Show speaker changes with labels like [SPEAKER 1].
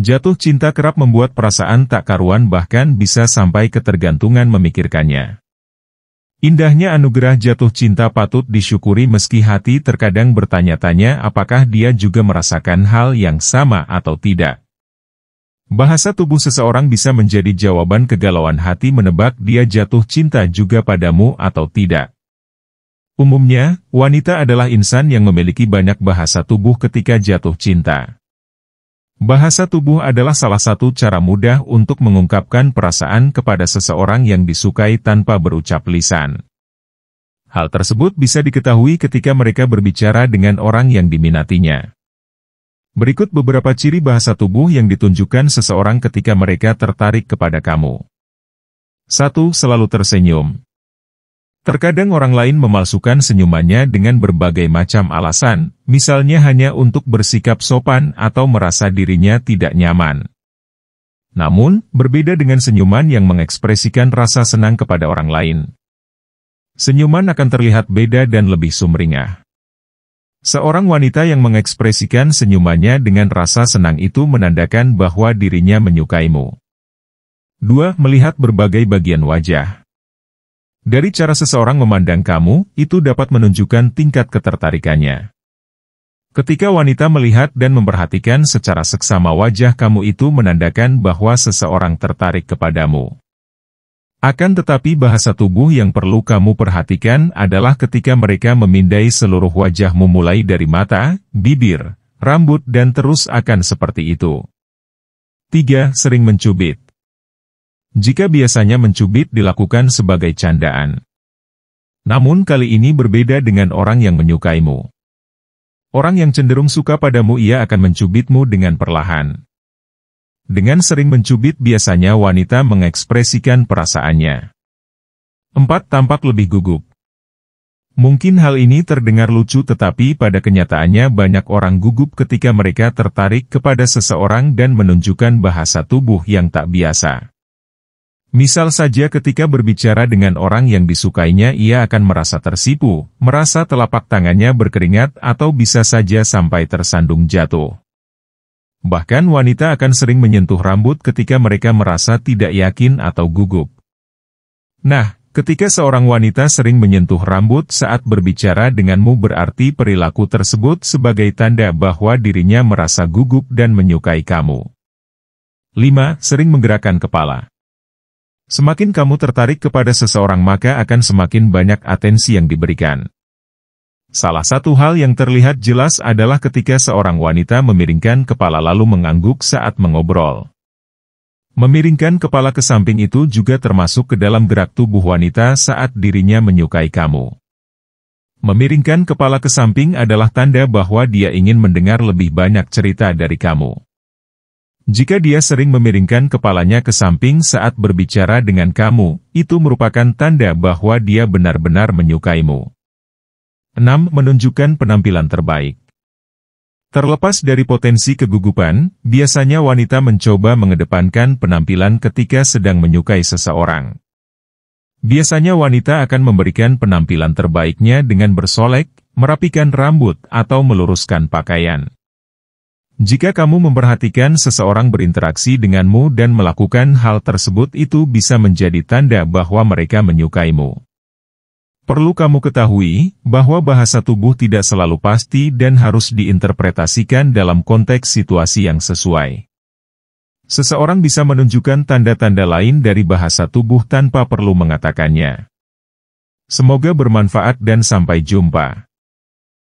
[SPEAKER 1] Jatuh cinta kerap membuat perasaan tak karuan bahkan bisa sampai ketergantungan memikirkannya. Indahnya anugerah jatuh cinta patut disyukuri meski hati terkadang bertanya-tanya apakah dia juga merasakan hal yang sama atau tidak. Bahasa tubuh seseorang bisa menjadi jawaban kegalauan hati menebak dia jatuh cinta juga padamu atau tidak. Umumnya, wanita adalah insan yang memiliki banyak bahasa tubuh ketika jatuh cinta. Bahasa tubuh adalah salah satu cara mudah untuk mengungkapkan perasaan kepada seseorang yang disukai tanpa berucap lisan. Hal tersebut bisa diketahui ketika mereka berbicara dengan orang yang diminatinya. Berikut beberapa ciri bahasa tubuh yang ditunjukkan seseorang ketika mereka tertarik kepada kamu. 1. Selalu tersenyum. Terkadang orang lain memalsukan senyumannya dengan berbagai macam alasan, misalnya hanya untuk bersikap sopan atau merasa dirinya tidak nyaman. Namun, berbeda dengan senyuman yang mengekspresikan rasa senang kepada orang lain. Senyuman akan terlihat beda dan lebih sumringah. Seorang wanita yang mengekspresikan senyumannya dengan rasa senang itu menandakan bahwa dirinya menyukaimu. 2. Melihat berbagai bagian wajah dari cara seseorang memandang kamu, itu dapat menunjukkan tingkat ketertarikannya. Ketika wanita melihat dan memperhatikan secara seksama wajah kamu itu menandakan bahwa seseorang tertarik kepadamu. Akan tetapi bahasa tubuh yang perlu kamu perhatikan adalah ketika mereka memindai seluruh wajahmu mulai dari mata, bibir, rambut dan terus akan seperti itu. 3. Sering mencubit jika biasanya mencubit dilakukan sebagai candaan. Namun kali ini berbeda dengan orang yang menyukaimu. Orang yang cenderung suka padamu ia akan mencubitmu dengan perlahan. Dengan sering mencubit biasanya wanita mengekspresikan perasaannya. Empat Tampak lebih gugup. Mungkin hal ini terdengar lucu tetapi pada kenyataannya banyak orang gugup ketika mereka tertarik kepada seseorang dan menunjukkan bahasa tubuh yang tak biasa. Misal saja ketika berbicara dengan orang yang disukainya ia akan merasa tersipu, merasa telapak tangannya berkeringat atau bisa saja sampai tersandung jatuh. Bahkan wanita akan sering menyentuh rambut ketika mereka merasa tidak yakin atau gugup. Nah, ketika seorang wanita sering menyentuh rambut saat berbicara denganmu berarti perilaku tersebut sebagai tanda bahwa dirinya merasa gugup dan menyukai kamu. 5. Sering menggerakkan kepala Semakin kamu tertarik kepada seseorang maka akan semakin banyak atensi yang diberikan. Salah satu hal yang terlihat jelas adalah ketika seorang wanita memiringkan kepala lalu mengangguk saat mengobrol. Memiringkan kepala ke samping itu juga termasuk ke dalam gerak tubuh wanita saat dirinya menyukai kamu. Memiringkan kepala ke samping adalah tanda bahwa dia ingin mendengar lebih banyak cerita dari kamu. Jika dia sering memiringkan kepalanya ke samping saat berbicara dengan kamu, itu merupakan tanda bahwa dia benar-benar menyukaimu. 6. Menunjukkan penampilan terbaik Terlepas dari potensi kegugupan, biasanya wanita mencoba mengedepankan penampilan ketika sedang menyukai seseorang. Biasanya wanita akan memberikan penampilan terbaiknya dengan bersolek, merapikan rambut atau meluruskan pakaian. Jika kamu memperhatikan seseorang berinteraksi denganmu dan melakukan hal tersebut itu bisa menjadi tanda bahwa mereka menyukaimu. Perlu kamu ketahui, bahwa bahasa tubuh tidak selalu pasti dan harus diinterpretasikan dalam konteks situasi yang sesuai. Seseorang bisa menunjukkan tanda-tanda lain dari bahasa tubuh tanpa perlu mengatakannya. Semoga bermanfaat dan sampai jumpa.